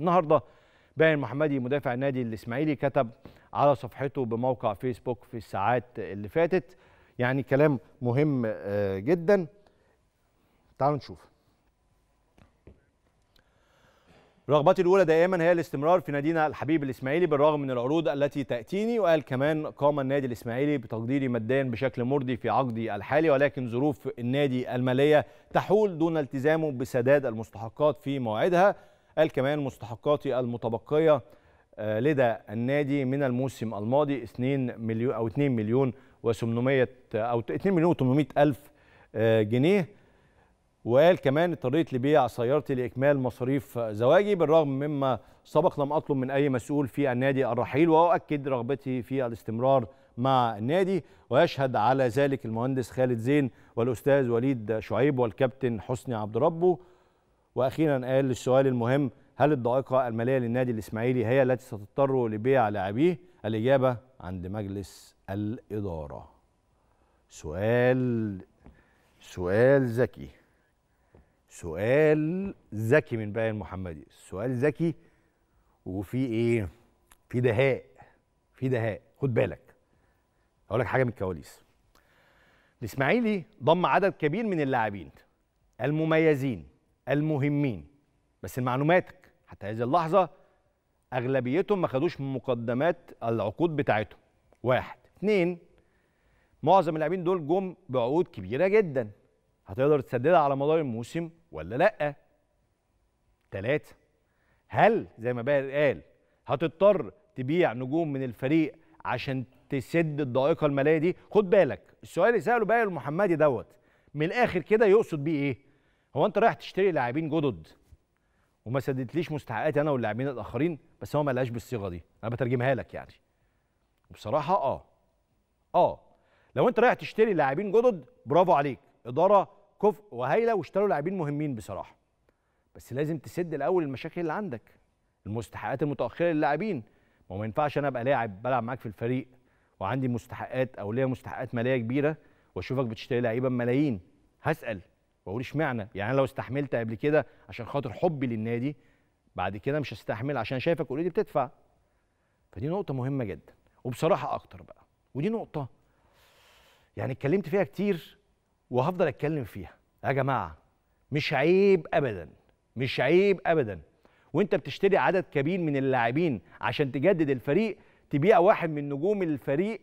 النهارده باين محمدي مدافع النادي الاسماعيلي كتب على صفحته بموقع فيسبوك في الساعات اللي فاتت يعني كلام مهم آه، جدا تعالوا نشوف رغبتي الاولى دائما هي الاستمرار في نادينا الحبيب الاسماعيلي بالرغم من العروض التي تاتيني وقال كمان قام النادي الاسماعيلي بتقديري ماديا بشكل مرضي في عقدي الحالي ولكن ظروف النادي الماليه تحول دون التزامه بسداد المستحقات في موعدها قال كمان مستحقاتي المتبقيه آه، لدى النادي من الموسم الماضي 2 مليون او 2 مليون و800 او 2 مليون و800 الف آه، جنيه وقال كمان اضطريت لبيع سيارتي لاكمال مصاريف زواجي بالرغم مما سبق لم اطلب من اي مسؤول في النادي الرحيل واؤكد رغبتي في الاستمرار مع النادي ويشهد على ذلك المهندس خالد زين والاستاذ وليد شعيب والكابتن حسني عبد ربه واخيرا قال السؤال المهم هل الضائقه الماليه للنادي الاسماعيلي هي التي ستضطر لبيع لاعبيه الاجابه عند مجلس الاداره سؤال سؤال ذكي سؤال ذكي من باقي محمدي سؤال ذكي وفي ايه في دهاء في دهاء خد بالك اقول لك حاجه من الكواليس الاسماعيلي ضم عدد كبير من اللاعبين المميزين المهمين بس معلوماتك حتى هذه اللحظه اغلبيتهم ما خدوش مقدمات العقود بتاعتهم واحد اثنين معظم اللاعبين دول جم بعقود كبيره جدا هتقدر تسددها على مدار الموسم ولا لا ثلاثه هل زي ما بقى قال هتضطر تبيع نجوم من الفريق عشان تسد الضائقه الماليه دي خد بالك السؤال اللي ساله بقى المحمدي دوت من الاخر كده يقصد بيه ايه هو انت رايح تشتري لاعبين جدد وما سددتليش مستحقاتي انا واللاعبين الاخرين بس هو ما لهاش بالصيغه دي انا بترجمها لك يعني وبصراحه اه اه لو انت رايح تشتري لاعبين جدد برافو عليك اداره كفء وهايله واشتروا لاعبين مهمين بصراحه بس لازم تسد الاول المشاكل اللي عندك المستحقات المتاخره للاعبين ما هو ما ينفعش انا ابقى لاعب بلعب معاك في الفريق وعندي مستحقات او ليا مستحقات ماليه كبيره واشوفك بتشتري لعيبه بملايين هسال واقول اشمعنى يعني انا لو استحملت قبل كده عشان خاطر حبي للنادي بعد كده مش هستحمل عشان شايفك اوريدي بتدفع فدي نقطه مهمه جدا وبصراحه اكتر بقى ودي نقطه يعني اتكلمت فيها كتير وهفضل اتكلم فيها يا جماعه مش عيب ابدا مش عيب ابدا وانت بتشتري عدد كبير من اللاعبين عشان تجدد الفريق تبيع واحد من نجوم الفريق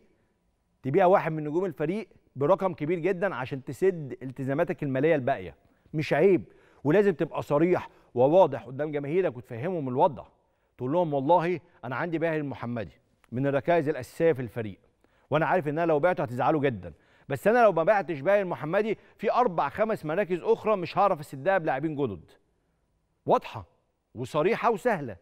تبيع واحد من نجوم الفريق برقم كبير جدا عشان تسد التزاماتك الماليه الباقيه مش عيب ولازم تبقى صريح وواضح قدام جماهيرك وتفهمهم الوضع تقول لهم والله انا عندي باهر المحمدي من الركائز الاساسيه في الفريق وانا عارف ان انا لو بعته هتزعلوا جدا بس انا لو ما بعتش باهر المحمدي في اربع خمس مراكز اخرى مش هعرف اسدها بلاعبين جدد واضحه وصريحه وسهله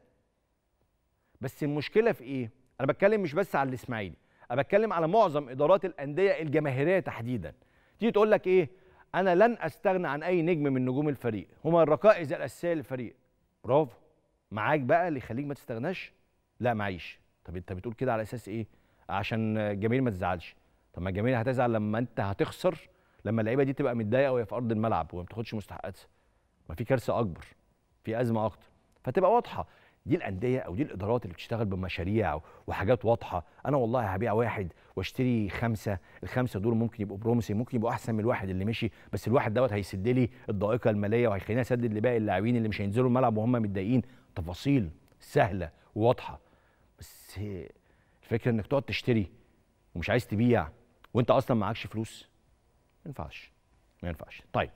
بس المشكله في ايه انا بتكلم مش بس على الاسماعيلي انا بتكلم على معظم ادارات الانديه الجماهيريه تحديدا تيجي تقول لك ايه انا لن استغنى عن اي نجم من نجوم الفريق هما الركائز الاساسيه للفريق برافو معاك بقى اللي يخليك ما تستغناش لا معيش طب انت بتقول كده على اساس ايه عشان الجماهير ما تزعلش طب ما الجماهير هتزعل لما انت هتخسر لما اللعيبه دي تبقى متضايقه وهي في ارض الملعب وما بتاخدش مستحقاتها ما في كارثه اكبر في ازمه اكتر فتبقى واضحه دي الانديه او دي الادارات اللي بتشتغل بمشاريع وحاجات واضحه انا والله هبيع واحد واشتري خمسه الخمسه دول ممكن يبقوا بروميسنج ممكن يبقوا احسن من الواحد اللي مشي بس الواحد دوت هيسد لي الضائقه الماليه وهيخليني اسدد لباقي اللاعبين اللي مش هينزلوا الملعب وهم متضايقين تفاصيل سهله وواضحه بس الفكره انك تقعد تشتري ومش عايز تبيع وانت اصلا معكش فلوس ما ينفعش ما ينفعش طيب